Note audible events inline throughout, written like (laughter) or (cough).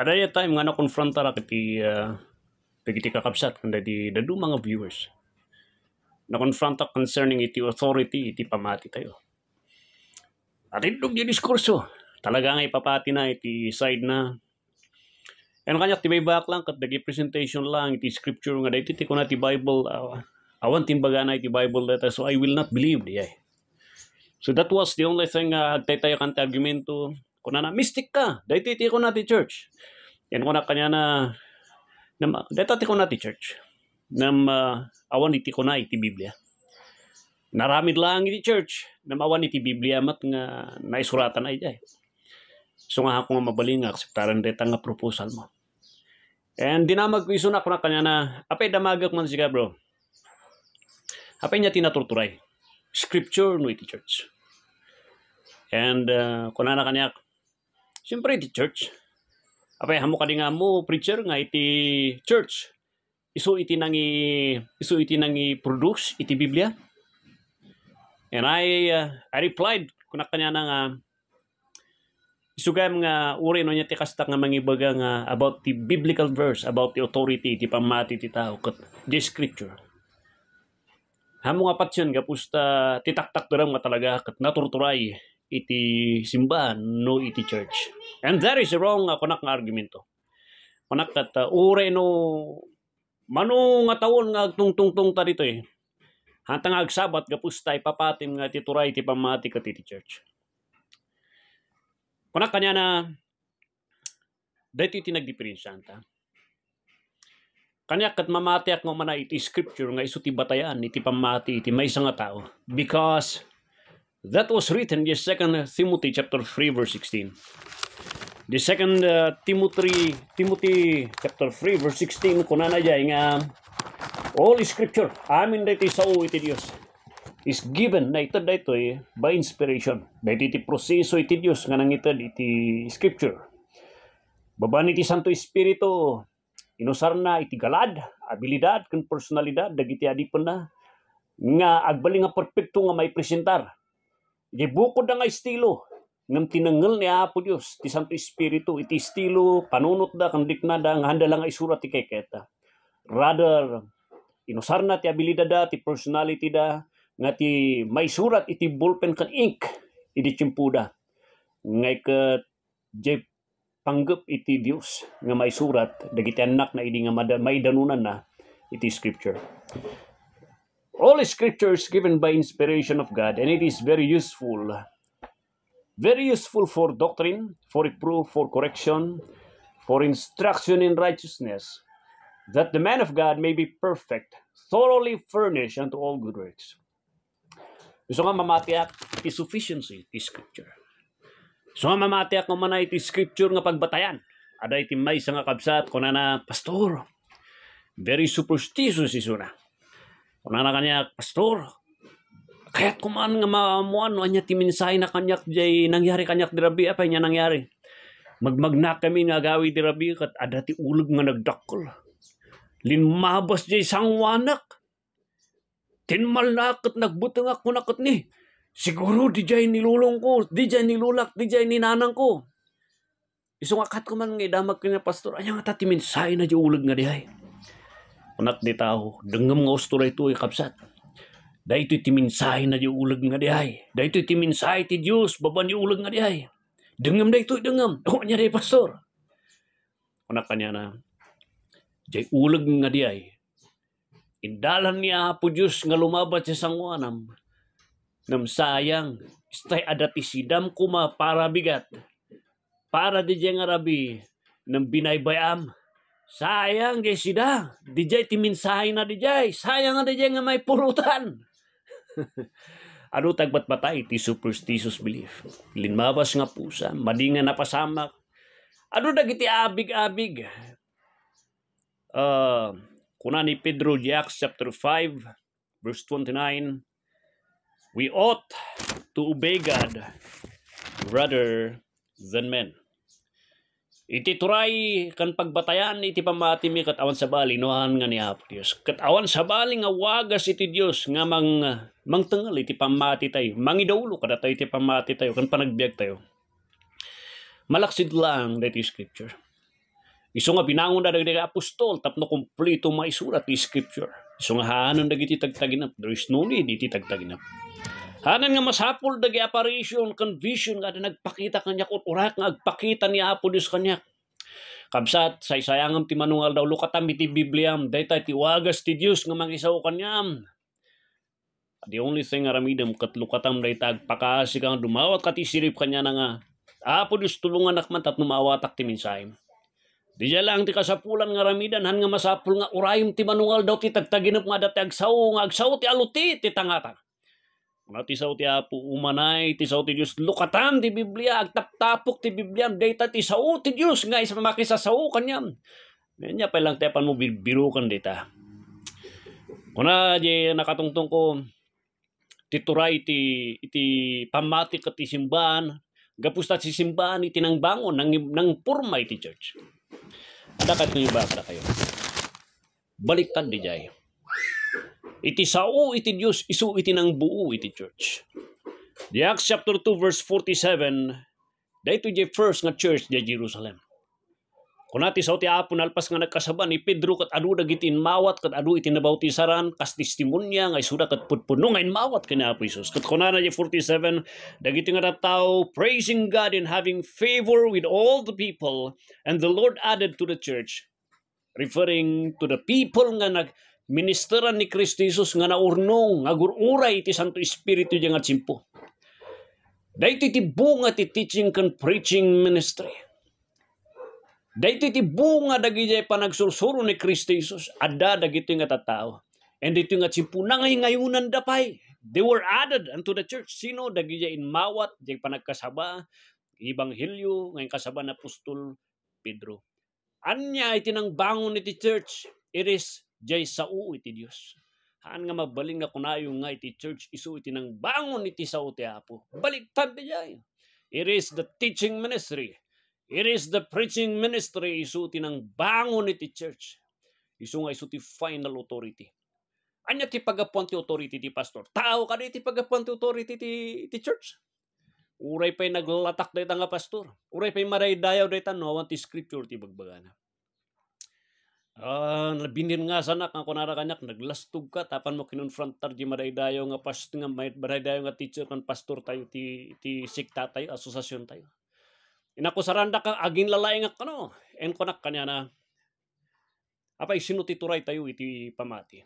At any time nga na-confront tara kiti uh, ah, kiti kakabsat kanda di dadu mga viewers. Na-confront concerning iti authority iti pamati tayo. At itog di diskurso. Talaga nga ipapati na iti side na And kanya ti back lang kat dagi presentation lang iti scripture nga dayto ti kuna ti Bible uh, awan timbaga na iti Bible data so I will not believe di ay. So that was the only thing uh, tayo kan argumento kuna na mystic ka dayto iti kuna ti church. Yan ko na kanya na, na deta ti ko na ti church. Nam uh, awan iti ko na iti Biblia. Naramid lang iti church. na awan iti Biblia mat nga naisuratan ay jay. So nga ako nga mabaling nga akseptaran deta nga proposal mo. And dinamag ko iso na ko na kanya na, apay damagak man siya bro. Apay niya tinaturturay. Scripture no iti church. And uh, kunana kaniak, siyempre iti church, apay hamo kadi nga mo preacher nga iti church isu iti nangi isu iti nangi produce iti Biblia and I uh, I replied kuna kanya na nga isugam nga uri no niya ti kastak nga mangibaga nga about the biblical verse about the authority ti pamati ti tao ket the scripture hamo nga patsyon kapusta titaktak doram nga talaga ket naturturay iti simbahan, no iti church. And there is wrong uh, kunak nga argumento. Kunak at uh, ure no manu nga taon nga agtungtungtong ta dito eh. Hantang agsabat gapusta ipapatim nga tituray ti pamati kat iti church. Kunak kanya na dahito iti nagdipirinsyan ta. Kanya kat mamati ak nga mana iti scripture nga iso ti batayan iti pamati iti may nga tao. Because That was written in Second uh, Timothy chapter 3 verse 16. The second uh, Timothy Timothy chapter 3 verse 16 kunana jay nga all scripture amin daytoy sao iti Dios is given na ito daytoy by inspiration. Daytoy iti proseso iti Dios nga nangitad iti scripture. Baban iti Santo Espiritu inusar na iti galad, abilidad, kan personalidad dagiti adipon na nga agbali nga perpekto nga may presentar Gibukod na nga estilo ng tinanggal ni Apo Dios ti Santo Espiritu iti estilo panunot da kang da, ang handa lang isura ti keketa. Rather inusar na ti abilidad da ti personality da nga ti may surat iti bullpen kan ink iti tiyempuda. Ngay ka, jay panggap iti Dios nga may surat dagiti anak na idi nga may danunan na iti scripture. All scriptures given by inspiration of God, and it is very useful. Very useful for doctrine, for reproof, for correction, for instruction in righteousness, that the man of God may be perfect, thoroughly furnished unto all good works. Gusto nga mamatiyak, iti sufficiency, iti scripture. So nga mamatiyak naman na iti scripture nga pagbatayan. Ada iti may nga kabsat, kuna na, pastor, very superstitious iso na. Kunana kanya, Pastor, kaya't kumaan nga maamuan, no, anya timinsay na kanyak, jay nangyari kanyak dirabi, apa niya nangyari. Magmagna kami nga gawi dirabi, kat adati ulag nga nagdakol. Linmabas jay sangwanak. Tinmal na kat nagbutang ako na ni. Siguro di jay nilulong ko, di jay nilulak, di jay ninanang ko. Isong akat ko man nga idamag ko niya, Pastor, anya nga tatiminsay na jay ulag nga dihay. Unat di tao, dengem nga usto ito ay eh, kapsat. Dahito iti minsahe na di ulag nga dihay. Dahito iti minsahe ti Diyos, baban di ulag nga dihay. Dengem da ito, dengem. O (laughs) niya di, pastor. Unat kanya na, di ulag nga dihay. Indalan niya po Diyos nga lumabat sa sangwanam. Nam sayang, stay adati sidam kuma para bigat. Para di nga rabi, ng binaybayam Sayang kay sida. Dijay timinsahay na dijay. Sayang na dijay nga may purutan. (laughs) ano tagbatbatay ti superstitious belief. Linmabas nga pusa, madinga napasamak. Ano dagiti abig-abig? Uh, kuna ni Pedro Jacques chapter 5 verse 29 We ought to obey God rather than men. Iti turay kan pagbatayan iti pamatimi kat awan sabali noan nga ni Apo Dios. Kat awan sabali nga wagas iti Dios nga mang mangtengal iti pamati tayo. Mangidaulo kada tayo iti pamati tayo kan panagbiag tayo. Malaksid lang dati scripture. Iso nga binangon na dagdag apostol tapno kumpleto maisurat iti scripture. Iso nga haanon dagiti tagtaginap. There is no need iti tagtaginap. Hanan nga masapol dagi apparition, convision nga nagpakita kanya ko, urak nga agpakita ni Apo Diyos kanya. Kabsat, sa isayangam ti manungal daw, lukatam iti Bibliam, dayta ti wagas ti Dios nga mangisaw kanyam. The only thing aramidam kat lukatam dayta agpakasi kang dumawat kati sirip kanya na nga, Apo Diyos tulungan akman tat numawatak ti minsayim. Di lang ti kasapulan nga ramidan han nga masapul nga urayim ti manungal daw ti tagtaginop nga dati agsaw nga agsaw ti aluti ti tangatang na tisaw ti apo umanay, tisaw ti Diyos, lukatan ti Biblia, agtaptapok ti Biblia, data ti tisaw ti Diyos, nga isa makisasao kanyam. Ngayon niya palang tepan mo birukan data. Kuna, di nakatungtong ko, tituray iti, iti pamatik ti isimbahan, gapusta ti simbahan iti nang bangon, nang, nang purma iti church. Dakat ko yung basa kayo. Baliktad di jay. Iti sao iti Dios isu iti nang buo iti church. The Acts chapter 2 verse 47 dayto di first nga church di Jerusalem. Kunati sa uti apon alpas nga nagkasaban ni Pedro kat adu dagiti inmawat kat adu iti nabautisaran kas testimonya nga isuda kat putpuno nga inmawat kini Apo Jesus. Kat kunana di 47 dagiti nga tao praising God and having favor with all the people and the Lord added to the church referring to the people nga nag ministeran ni Kristo Jesus nga naurnong, nga gururay iti Santo Espiritu diyang nga simpo. Dahito iti bunga ti teaching and preaching ministry. Dahito iti bunga dagi jay panagsursuro ni Kristo Jesus. Adda dagito yung atatao. And ito yung atsimpo na ngay ngayunan dapay. They were added unto the church. Sino dagi in mawat, jay panagkasaba, ibanghilyo, ngayon kasaba na apostol Pedro. Anya iti nang bangon iti church. It is Jay sao iti Dios. Haan nga mabaling nga kunayo nga iti church isu iti nang bangon iti sao ti Apo. Baliktad ti Jay. It is the teaching ministry. It is the preaching ministry isu iti nang bangon iti church. Isu nga isu ti final authority. Anya ti pagapuan ti authority ti pastor. Tao ka ti pagapuan ti authority ti, ti church. Uray pa'y naglatak dayta nga pastor. Uray pa'y maray dayaw no, tanawan ti scripture ti bagbagana. Ah, labinin nga sanak nga kunara kanyak naglastog ka tapan mo kinonfrontar tar di madaydayo nga past nga madaydayo nga teacher kan pastor tayo ti ti sikta tayo asosasyon tayo. Inakusaranda ka agin lalay nga kano en kunak kanya na apa isino ti tayo iti pamati.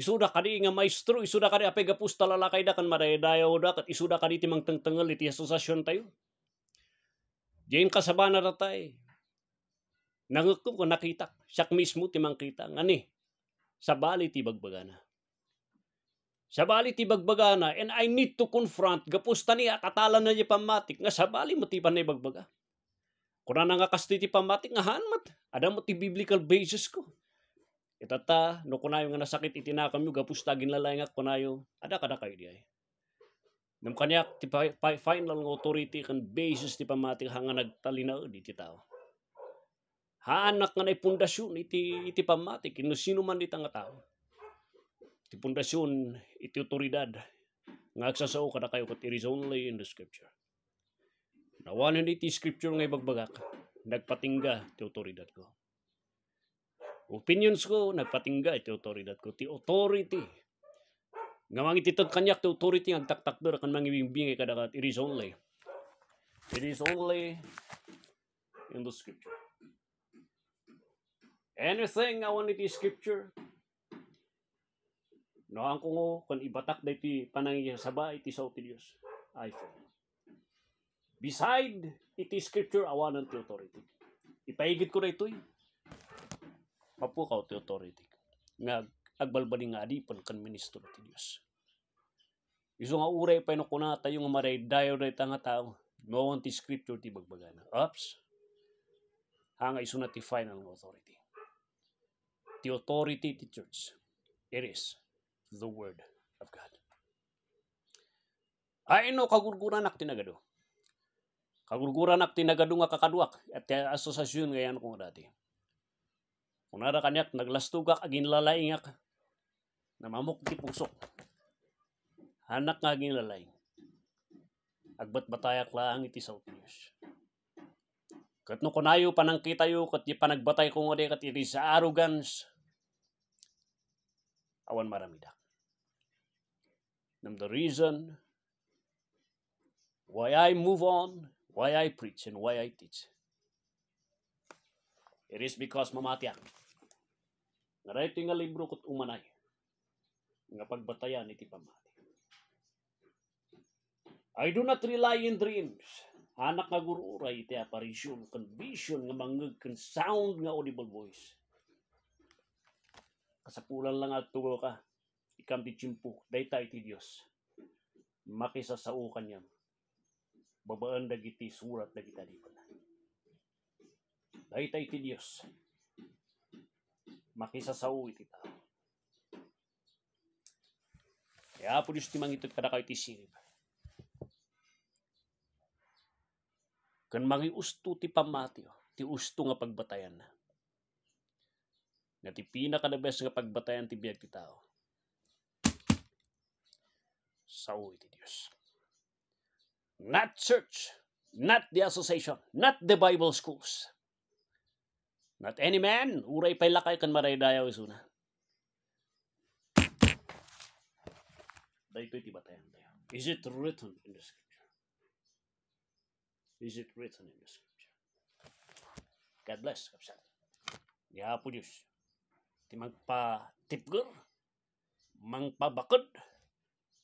Isuda kadi nga maestro, isuda kadi apay gapus talalakay da kan madaydayo da kat isuda kadi ti mangtengtengal iti asosasyon tayo. Diyan kasabana da tayo Nangukup ko nakita, Siak mismo timang kita, ngani, sa bali ti bagbagana. Sa bali ti bagbagana, and I need to confront, gapusta niya, katala na niya pamatik, nga sa bali mo ti panay bagbaga. Kuna na nga kasti ti pamatik, nga hanmat, adam mo ti biblical basis ko. Itata, no kunayo nga nasakit itinakam yung gapusta ginlalay nga kunayo, ada kada kayo diay. Nam kanyak ti final authority kan basis ti pamatik hanga nagtalinaw di ti tao haanak nga na pundasyon iti, iti pamati, kino sino man iti nga tao. Iti pundasyon, iti otoridad, nga agsasao kada kayo kat it is only in the scripture. Nawanan iti scripture nga ibagbagak, nagpatingga iti otoridad ko. Opinions ko, nagpatingga iti otoridad ko, iti authority. Nga mga ititod kanyak iti authority, ang taktakdor kan mga ibingbingay kada kat it is only. It is only in the scripture. Anything I want iti scripture. No ang kungo kon ibatak daytoy panangyasaba iti sao ti Dios. I feel. Beside iti scripture awanan ti authority. Ipaigit ko daytoy. Mapukaw ti authority. Nga agbalbalin nga adipan kan ministro ti Dios. Iso nga uray pa inukuna tayo nga maray dayo na nga tao. Mawang ti scripture ti bagbagana. Ups. Hanga iso na ti final authority the authority of the church. It is the Word of God. Aino kagurguran ak tinagado. Kagurguran ak tinagado nga kakaduak at asosasyon ngayon kong dati. Kunara kanyak naglastugak agin lalaingak namamukti pusok. Hanak nga agin lalaing. Agbat batayak lang iti sa utiyos. Kat no kunayo panangkita panangkitayo kat panagbatay ko nga kat iti sa arrogance awan maramida. And the reason why I move on, why I preach, and why I teach, it is because mamatyak. Narayto nga libro kot umanay, nga pagbatayan iti pamati. I do not rely in dreams. Anak nga gururay iti apparition, conviction, kan nga mangag, sound nga audible voice kasapulan lang at tugo ka, ikam ti chimpu, daytay ti Dios. Makisasao kanyam. Babaan dagiti surat dagiti dito. Daytay ti Dios. Makisasao iti tao. Kaya po Diyos ti mangitot kada kayo ti sirib. Kan mangiusto ti pamatyo, ti usto nga pagbatayan na na ti pinaka the best nga pagbatayan ti biyag ti tao. Sa uwi ti Diyos. Not church, not the association, not the Bible schools. Not any man, uray pa'y lakay kan maray dayaw isuna. Dahito ti batayan tayo. Is it written in the scripture? Is it written in the scripture? God bless. Kapsat. Yapo Diyos. Iti magpatipgur, mangpabakod,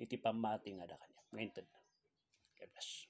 iti pamati nga da kanya. Ngayon God bless.